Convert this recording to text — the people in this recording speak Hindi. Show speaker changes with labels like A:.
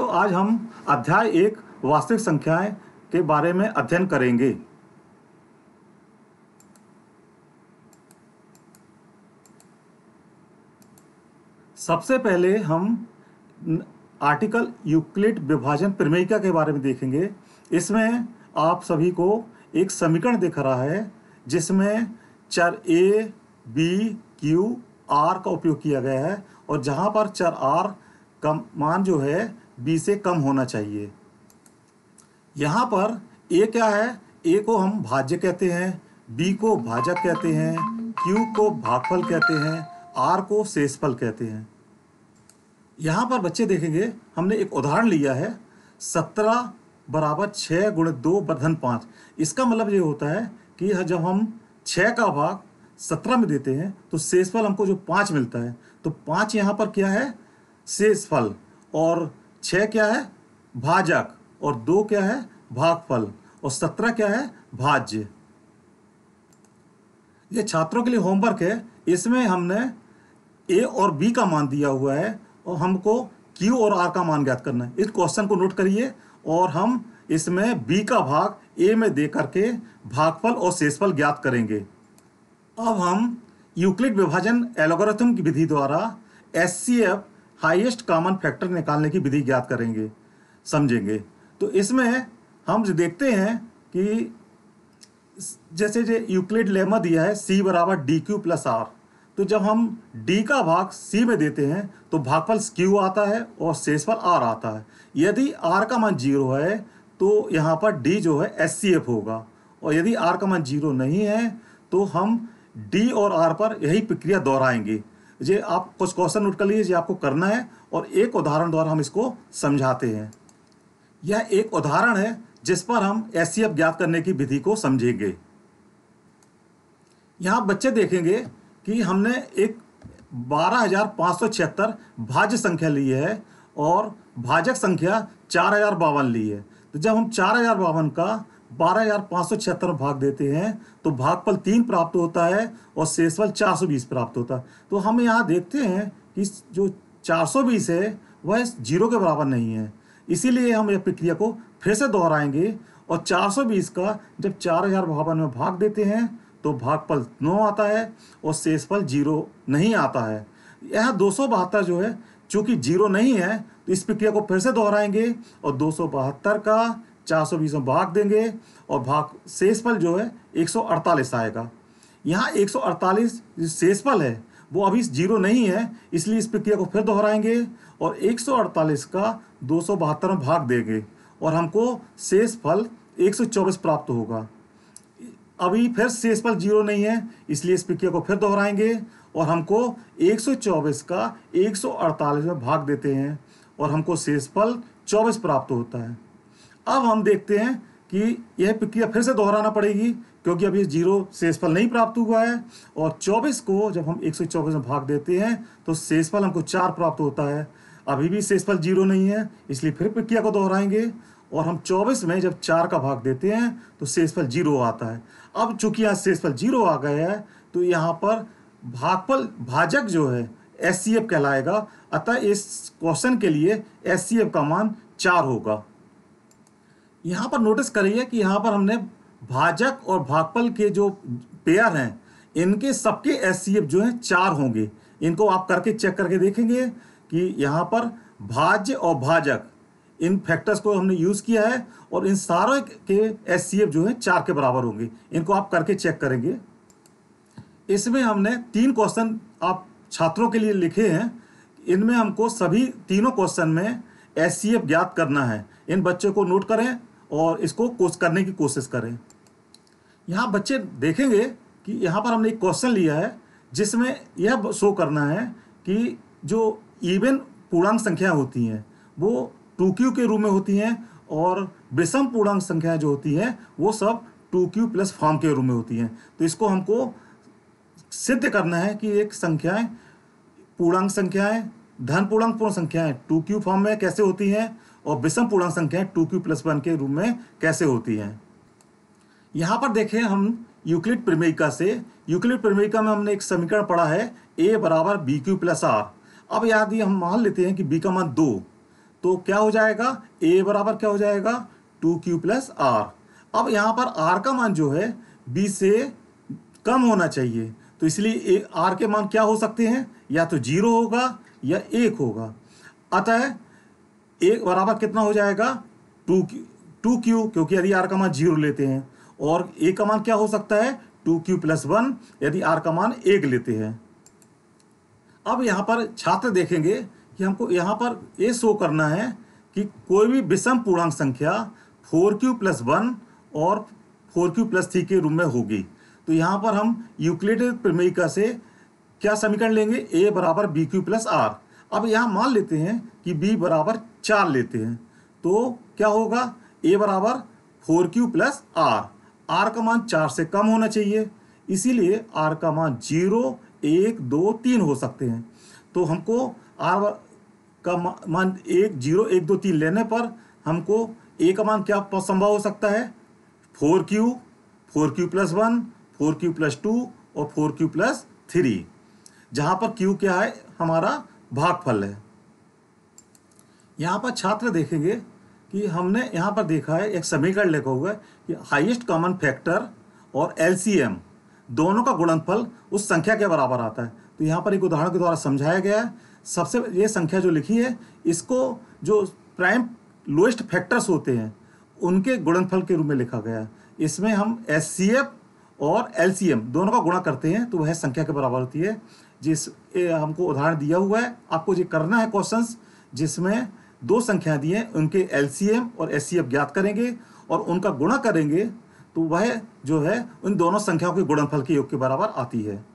A: बच्चों आज हम अध्याय एक वास्तविक संख्याएं के बारे में अध्ययन करेंगे सबसे पहले हम आर्टिकल यूक्लिड विभाजन प्रमेयिका के बारे में देखेंगे इसमें आप सभी को एक समीकरण दिख रहा है जिसमें चर ए बी क्यू आर का उपयोग किया गया है और जहां पर चर आर कम मान जो है बी से कम होना चाहिए यहाँ पर ए क्या है ए को हम भाज्य कहते हैं बी को भाजक कहते हैं क्यू को भागफल कहते हैं आर को शेषफल कहते हैं यहाँ पर बच्चे देखेंगे हमने एक उदाहरण लिया है सत्रह बराबर छः गुण दो बधन पाँच इसका मतलब ये होता है कि जब हम छः का भाग सत्रह में देते हैं तो शेषफल हमको जो पाँच मिलता है तो पाँच यहाँ पर क्या है शेषफल और छः क्या है भाजक और दो क्या है भागफल और सत्रह क्या है भाज्य ये छात्रों के लिए होमवर्क है इसमें हमने ए और बी का मान दिया हुआ है और हमको क्यू और आर का मान ज्ञात करना है इस क्वेश्चन को नोट करिए और हम इसमें बी का भाग ए में दे करके भागफल और शेषफल ज्ञात करेंगे अब हम यूक्लिड विभाजन एलोगोरिथम की विधि द्वारा S C F highest common factor निकालने की विधि ज्ञात करेंगे समझेंगे तो इसमें हम देखते हैं कि जैसे जो यूक्लिड लेमा दिया है सी बराबर डी क्यू प्लस आर तो जब हम डी का भाग सी में देते हैं तो भागफल क्यू आता है और शेष पर आर आता है यदि आर का मान जीरो है तो यहाँ पर डी जो है एस सी एफ होगा और यदि आर का मान जीरो नहीं है तो हम डी और आर पर यही प्रक्रिया दोहराएंगे ये आप कुछ क्वेश्चन नोट कर लीजिए आपको करना है और एक उदाहरण द्वारा हम इसको समझाते हैं यह एक उदाहरण है जिस पर हम एस e ज्ञात करने की विधि को समझेंगे यहाँ बच्चे देखेंगे कि हमने एक बारह भाज्य संख्या ली है और भाजक संख्या चार हजार बावन ली है तो जब हम चार हजार बावन का बारह हजार पाँच सौ छिहत्तर में भाग देते हैं तो भागफल तीन प्राप्त होता है और शेषफल चार सौ बीस प्राप्त होता है तो हम यहाँ देखते हैं कि जो चार सौ बीस है वह जीरो के बराबर नहीं है इसीलिए हम यह प्रक्रिया को फिर से दोहराएंगे और चार सौ बीस का जब चार हजार भावन में भाग देते हैं तो भागफल नौ आता है और शेषफल जीरो नहीं आता है यह दो सौ बहत्तर जो है चूँकि जीरो नहीं है तो इस प्रक्रिया को फिर से दोहराएंगे और दो सौ बहत्तर का चार सौ बीस में भाग देंगे और भाग शेषफल जो है एक सौ अड़तालीस आएगा यहाँ एक सौ अड़तालीस शेषफल है वो अभी जीरो नहीं है इसलिए इस प्रक्रिया को फिर दोहराएंगे और एक सौ अड़तालीस का दो सौ में भाग देंगे और हमको शेष फल चौबीस प्राप्त होगा अभी फिर शेष फल जीरो नहीं है इसलिए इस प्रक्रिया को फिर दोहराएंगे और हमको एक सौ चौबीस का एक सौ अड़तालीस में भाग देते हैं और हमको शेष फल चौबीस प्राप्त होता है अब हम देखते हैं कि यह प्रक्रिया फिर से दोहराना पड़ेगी क्योंकि अभी जीरो शेषफल नहीं प्राप्त हुआ है और 24 को जब हम 124 में भाग देते हैं तो शेषफल हमको चार प्राप्त होता है अभी भी शेषफल जीरो नहीं है इसलिए फिर प्रक्रिया को दोहराएंगे और हम 24 में जब चार का भाग देते हैं तो शेषफल जीरो आता है अब चूंकि यहाँ शेषफल जीरो आ गया है तो यहाँ पर भागफल भाजक जो है एस कहलाएगा अतः इस क्वेश्चन के लिए एस का मान चार होगा यहाँ पर नोटिस करिए कि यहाँ पर हमने भाजक और भागपल के जो पेयर हैं इनके सबके एस जो हैं चार होंगे इनको आप करके चेक करके देखेंगे कि यहाँ पर भाज्य और भाजक इन फैक्टर्स को हमने यूज़ किया है और इन सारे के एस जो हैं चार के बराबर होंगे इनको आप करके चेक करेंगे इसमें हमने तीन क्वेश्चन आप छात्रों के लिए लिखे हैं इनमें हमको सभी तीनों क्वेश्चन में एस ज्ञात करना है इन बच्चों को नोट करें और इसको कोस करने की कोशिश करें यहाँ बच्चे देखेंगे कि यहाँ पर हमने एक क्वेश्चन लिया है जिसमें यह शो करना है कि जो इवन पूर्णांक संख्याएं होती हैं वो टू क्यू के रूप में होती हैं और विषम पूर्णांक संख्याएं जो होती हैं वो सब टू क्यू प्लस फॉर्म के रूप में होती हैं तो इसको हमको सिद्ध करना है कि एक संख्याएं पूर्णांक संख्याएं धन पूर्णांक पूर्ण संख्याएं टू क्यू फॉर्म में कैसे होती हैं और विषम पूर्णांक संख्याएं टू क्यू प्लस वन के रूप में कैसे होती हैं यहाँ पर देखें हम यूक्लिड प्रमेयिका से यूक्लिड प्रमेयिका में हमने एक समीकरण पढ़ा है ए बराबर बी क्यू प्लस आर अब यदि हम मान लेते हैं कि बी का मान दो तो क्या हो जाएगा ए बराबर क्या हो जाएगा टू क्यू प्लस आर अब यहाँ पर आर का मान जो है बी से कम होना चाहिए तो इसलिए आर के मान क्या हो सकते हैं या तो जीरो होगा या एक होगा अतः एक बराबर कितना हो जाएगा टू टू क्यू क्योंकि यदि आर का मान जीरो लेते हैं और ए का मान क्या हो सकता है टू क्यू प्लस वन यदि आर का मान एक लेते हैं अब यहाँ पर छात्र देखेंगे कि हमको यहाँ पर ये शो करना है कि कोई भी विषम पूर्णांक संख्या फोर क्यू प्लस वन और फोर क्यू प्लस थ्री के रूप में होगी तो यहाँ पर हम यूक्लिड प्रमेयिका से क्या समीकरण लेंगे ए बराबर बी क्यू प्लस आर अब यहाँ मान लेते हैं कि b बराबर चार लेते हैं तो क्या होगा a बराबर four Q plus R R का मान चार से कम होना चाहिए इसीलिए आर का मान जीरो एक दो तीन हो सकते हैं तो हमको आर का मान एक जीरो एक दो तीन लेने पर हमको ए का मान क्या संभव हो सकता है four Q four Q plus one four Q plus two और फोर क्यू प्लस थ्री जहाँ पर क्यू क्या है हमारा भागफल है यहाँ पर छात्र देखेंगे कि हमने यहाँ पर देखा है एक समीकरण लिखा हुआ है कि हाईएस्ट कॉमन फैक्टर और एलसीएम दोनों का गुणनफल उस संख्या के बराबर आता है तो यहाँ पर एक उदाहरण के द्वारा समझाया गया है सबसे ये संख्या जो लिखी है इसको जो प्राइम लोएस्ट फैक्टर्स होते हैं उनके गुणनफल के रूप में लिखा गया है इसमें हम एस और एल दोनों का गुणा करते हैं तो वह संख्या के बराबर होती है जिस ए, हमको उदाहरण दिया हुआ है आपको ये करना है क्वेश्चंस जिसमें दो संख्या दी हैं उनके एलसीएम और एस ज्ञात करेंगे और उनका गुणा करेंगे तो वह जो है उन दोनों संख्याओं के गुणनफल के योग के बराबर आती है